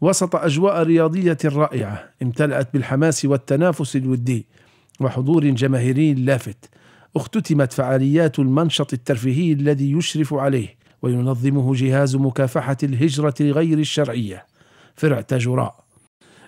وسط أجواء رياضية رائعة امتلأت بالحماس والتنافس الودي وحضور جماهيري لافت اختتمت فعاليات المنشط الترفيهي الذي يشرف عليه وينظمه جهاز مكافحة الهجرة غير الشرعية فرع تاجوراء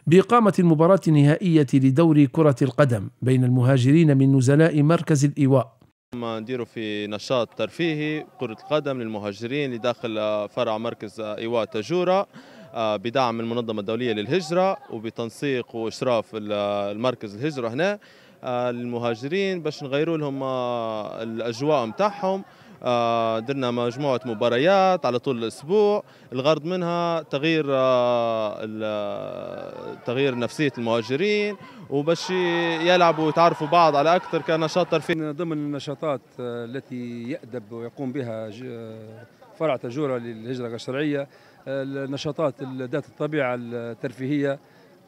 بإقامة المباراة النهائية لدوري كرة القدم بين المهاجرين من نزلاء مركز الإيواء ما نديروا في نشاط ترفيهي كرة القدم للمهاجرين لداخل فرع مركز إيواء تجورة آه، بدعم المنظمه الدوليه للهجره وبتنسيق واشراف المركز الهجره هنا آه، للمهاجرين باش نغيروا لهم آه، الاجواء نتاعهم درنا مجموعة مباريات على طول الأسبوع الغرض منها تغيير تغيير نفسية المهاجرين وباش يلعبوا ويتعرفوا بعض على أكثر كنشاط ترفيهي من ضمن النشاطات التي يأدب ويقوم بها فرع تجورة للهجرة الشرعية النشاطات ذات الطبيعه الترفيهيه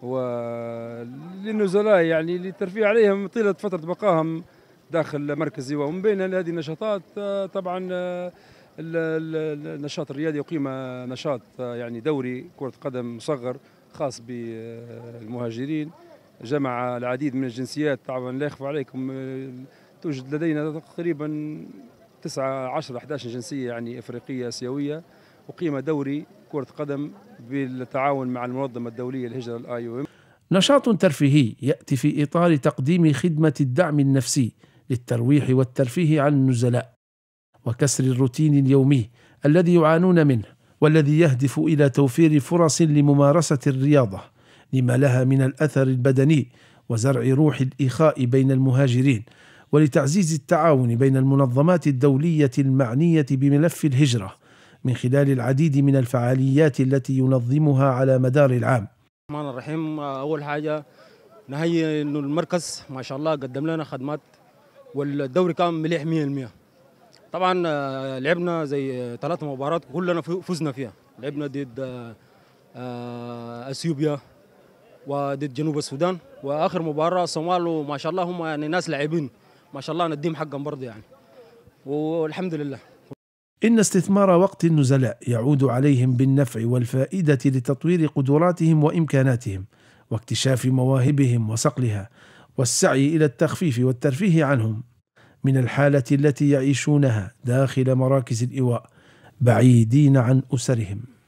وللنزلاء يعني للترفيه عليهم طيله فتره بقاهم داخل مركزي ومن بين هذه النشاطات طبعا النشاط الرياضي يقيم نشاط يعني دوري كره قدم مصغر خاص بالمهاجرين جمع العديد من الجنسيات طبعا لا يخفى عليكم توجد لدينا تقريبا 9 10 11 جنسيه يعني افريقيه اسيويه أقيم دوري كرة قدم بالتعاون مع المنظمة الدولية للهجرة الاي او ام نشاط ترفيهي يأتي في إطار تقديم خدمة الدعم النفسي للترويح والترفيه عن النزلاء وكسر الروتين اليومي الذي يعانون منه والذي يهدف إلى توفير فرص لممارسة الرياضة لما لها من الأثر البدني وزرع روح الإخاء بين المهاجرين ولتعزيز التعاون بين المنظمات الدولية المعنية بملف الهجرة من خلال العديد من الفعاليات التي ينظمها على مدار العام الرحمن الرحيم أول حاجة نهي أنه المركز ما شاء الله قدم لنا خدمات والدوري كان مليح 100% طبعا آه، لعبنا زي ثلاث مباريات كلنا فزنا فيها لعبنا ضد آه، آه، اثيوبيا وضد جنوب السودان واخر مباراه الصومال وما شاء الله هم يعني ناس لاعبين ما شاء الله نديم حقهم برضه يعني والحمد لله إن استثمار وقت النزلاء يعود عليهم بالنفع والفائدة لتطوير قدراتهم وإمكاناتهم واكتشاف مواهبهم وصقلها والسعي إلى التخفيف والترفيه عنهم من الحالة التي يعيشونها داخل مراكز الإيواء بعيدين عن أسرهم